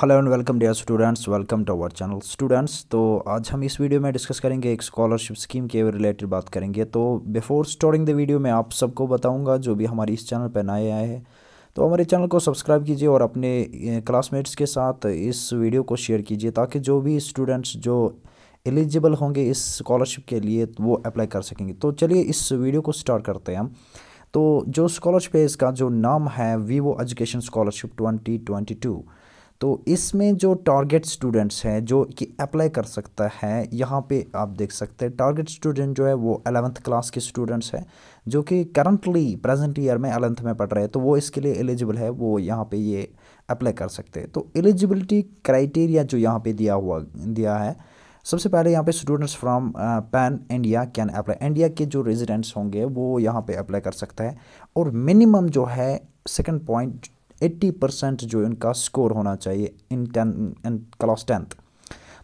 hello and welcome dear students welcome to our channel students तो आज हम इस वीडियो में डिस्कस करेंगे एक स्कॉलरशिप स्कीम के रिलेटेड बात करेंगे तो बिफोर स्टार्टिंग द वीडियो मैं आप सबको बताऊंगा जो भी हमारी इस चैनल पर नए आए हैं तो हमारे चैनल को सब्सक्राइब कीजिए और अपने क्लासमेट्स के साथ इस वीडियो को शेयर कीजिए ताकि जो भी स्टूडेंट्स जो एलिजिबल होंगे इस स्कॉलरशिप के लिए वो अप्लाई कर सकेंगे तो चलिए इस वीडियो को स्टार्ट करते हैं हम तो जो स्कॉलरशिप है इसका जो नाम है वीवो एजुकेशन स्कॉलरशिप ट्वेंटी तो इसमें जो टारगेट स्टूडेंट्स हैं जो कि अप्लाई कर सकता है यहाँ पे आप देख सकते हैं टारगेट स्टूडेंट जो है वो अलेवंथ क्लास के स्टूडेंट्स हैं जो कि करंटली प्रेजेंट ईयर में अलेवंथ में पढ़ रहे हैं तो वो इसके लिए एलिजिबल है वो यहाँ पे ये अप्लाई कर सकते हैं तो एलिजिबिलिटी क्राइटेरिया जो यहाँ पर दिया हुआ दिया है सबसे पहले यहाँ पे students from pan India can apply India के जो रेजिडेंट्स होंगे वो यहाँ पे अप्लाई कर सकता है और मिनिमम जो है सेकंड पॉइंट एट्टी परसेंट जो इनका स्कोर होना चाहिए in ten in class tenth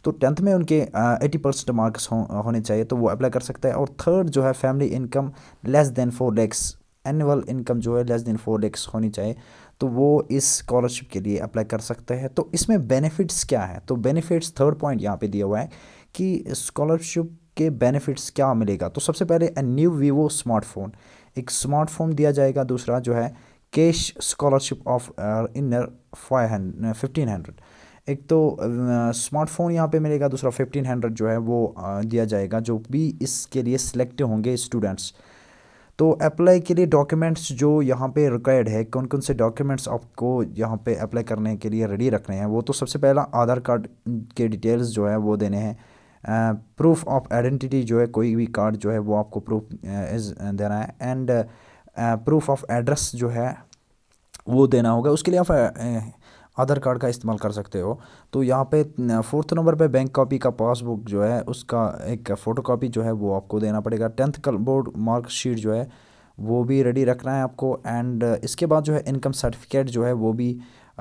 तो टेंथ में उनके एट्टी परसेंट मार्क्स हो, होने चाहिए तो वो अप्लाई कर सकता है और थर्ड जो है family income less than four lakhs annual income जो है लेस देन फोर लैक्स होनी चाहिए तो वो इस स्कॉलरशिप के लिए अप्लाई कर सकते हैं तो इसमें बेनिफिट्स क्या है तो बेनिफिट्स थर्ड पॉइंट यहाँ पे दिया हुआ है कि स्कॉलरशिप के बेनिफिट्स क्या मिलेगा तो सबसे पहले न्यू वीवो स्मार्टफोन एक स्मार्टफोन दिया जाएगा दूसरा जो है कैश स्कॉलरशिप ऑफ इनर फाइव फिफ्टीन हंड्रेड एक तो स्मार्टफोन uh, यहाँ पे मिलेगा दूसरा फिफ्टीन हंड्रेड जो है वो uh, दिया जाएगा जो भी इसके लिए सिलेक्ट होंगे स्टूडेंट्स तो अप्लाई के लिए डॉक्यूमेंट्स जो यहाँ पे रिक्वायर्ड है कौन कौन से डॉक्यूमेंट्स आपको यहाँ पे अप्लाई करने के लिए रेडी रखने हैं वो तो सबसे पहला आधार कार्ड के डिटेल्स जो है वो देने हैं प्रूफ ऑफ आइडेंटिटी जो है कोई भी कार्ड जो है वो आपको प्रूफ uh, देना है and uh, proof of address जो है वो देना होगा उसके लिए आप आधार कार्ड का इस्तेमाल कर सकते हो तो यहाँ पे फोर्थ नंबर पे बैंक कॉपी का पासबुक जो है उसका एक फ़ोटो कापी जो है वो आपको देना पड़ेगा टेंथ कल बोर्ड मार्कशीट जो है वो भी रेडी रखना है आपको एंड इसके बाद जो है इनकम सर्टिफिकेट जो है वो भी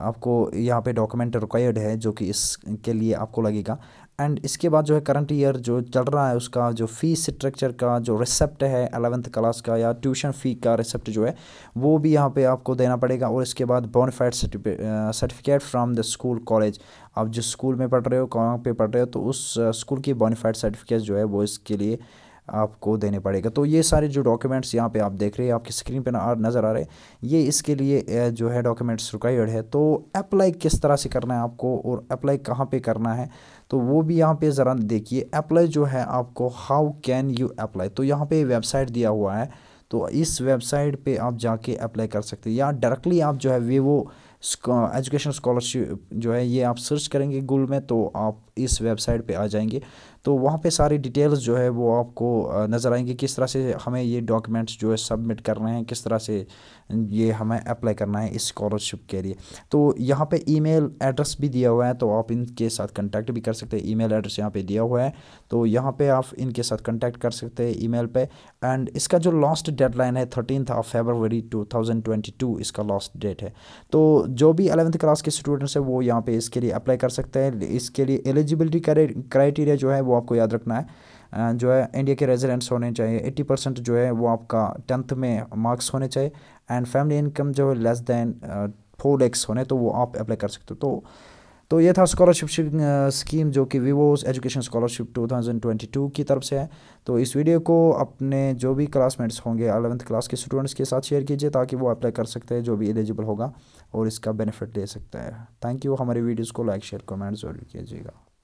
आपको यहाँ पे डॉक्यूमेंट रिक्वायर्ड है जो कि इसके लिए आपको लगेगा एंड इसके बाद जो है करंट ईयर जो चल रहा है उसका जो फी स्ट्रक्चर का जो रिसेप्ट है अलेवंथ क्लास का या ट्यूशन फ़ी का रिसेप्ट जो है वो भी यहाँ पे आपको देना पड़ेगा और इसके बाद bonafide certificate from the school college आप जिस स्कूल में पढ़ रहे हो कहाँ पे पढ़ रहे हो तो उस स्कूल की बॉनिफाइड सर्टिफिकेट जो है वो इसके लिए आपको देने पड़ेगा तो ये सारे जो डॉक्यूमेंट्स यहाँ पे आप देख रहे हैं आपकी स्क्रीन पे ना नज़र आ रहे हैं ये इसके लिए जो है डॉक्यूमेंट्स रिक्वायर्ड है तो अप्लाई किस तरह से करना है आपको और अप्लाई कहाँ पे करना है तो वो भी यहाँ पे ज़रा देखिए अप्लाई जो है आपको हाउ कैन यू अप्लाई तो यहाँ पर वेबसाइट दिया हुआ है तो इस वेबसाइट पर आप जाके अप्लाई कर सकते हैं या डायरेक्टली आप जो है वे एजुकेशन स्कॉलरशिप जो है ये आप सर्च करेंगे गूगल में तो आप इस वेबसाइट पे आ जाएंगे तो वहाँ पे सारी डिटेल्स जो है वो आपको नज़र आएंगे किस तरह से हमें ये डॉक्यूमेंट्स जो है सबमिट करना है किस तरह से ये हमें अप्लाई करना है इस स्कॉलरशिप के लिए तो यहाँ पे ईमेल एड्रेस भी दिया हुआ है तो आप इनके साथ कंटेक्ट भी कर सकते हैं ईमेल एड्रेस यहाँ पे दिया हुआ है तो यहाँ पे आप इनके साथ कंटेक्ट कर सकते हैं ईमेल पे एंड इसका जो लास्ट डेडलाइन है थर्टीन ऑफ फेबरवरी टू इसका लास्ट डेट है तो जो भी अलेवंथ क्लास के स्टूडेंट्स हैं वो यहाँ पे इसके लिए अप्लाई कर सकते हैं इसके लिए एलिजिबिलिटी क्राइटेरिया जो है वो आपको याद रखना है जो है इंडिया के रेजिडेंट्स होने चाहिए एट्टी परसेंट जो है वो आपका टेंथ में मार्क्स होने चाहिए एंड फैमिली इनकम जो है लेस दैन फोर लैक्स होने तो वो आप अप्लाई कर सकते हो तो तो ये था स्कॉलरशिप स्कीम जो कि वीवोज एजुकेशन स्कॉलरशिप 2022 की तरफ से है तो इस वीडियो को अपने जो भी क्लासमेट्स होंगे अलेवंथ क्लास के स्टूडेंट्स के साथ शेयर कीजिए ताकि वो अप्लाई कर सकते हैं जो भी एलिजिबल होगा और इसका बेनिफिट ले सकता है थैंक यू हमारे वीडियोज़ को लाइक शेयर कमेंट ज़रूर कीजिएगा